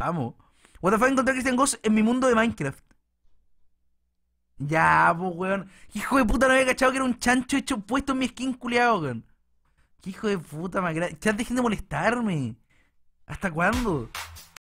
Vamos. WTF encontré a Christian Ghost en mi mundo de Minecraft. Ya, pues, weón. Hijo de puta, no había cachado que era un chancho hecho puesto en mi skin culiado, weón. hijo de puta, me grande. Ya dejen de molestarme. ¿Hasta cuándo?